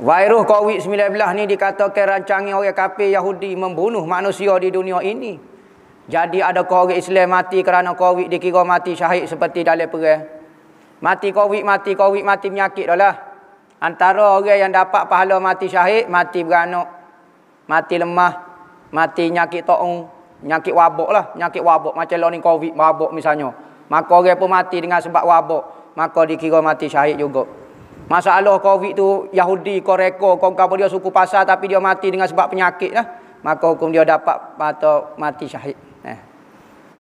Virus COVID-19 ni dikatakan rancangan orang kafir Yahudi membunuh manusia di dunia ini. Jadi ada orang Islam mati kerana COVID dikira mati syahid seperti dalam perang. Mati COVID, mati COVID, mati penyakit dah lah. Antara orang yang dapat pahala mati syahid, mati beranak, mati lemah, mati nyakit to'ung, nyakit wabok lah. nyakit wabok macam lo ni COVID wabuk misalnya. Maka orang pun mati dengan sebab wabuk. Maka dikira mati syahid juga. Masalah COVID tu Yahudi kau rekor kau kau dia suku pasar tapi dia mati dengan sebab penyakit lah. Maka hukum dia dapat atau mati syahid.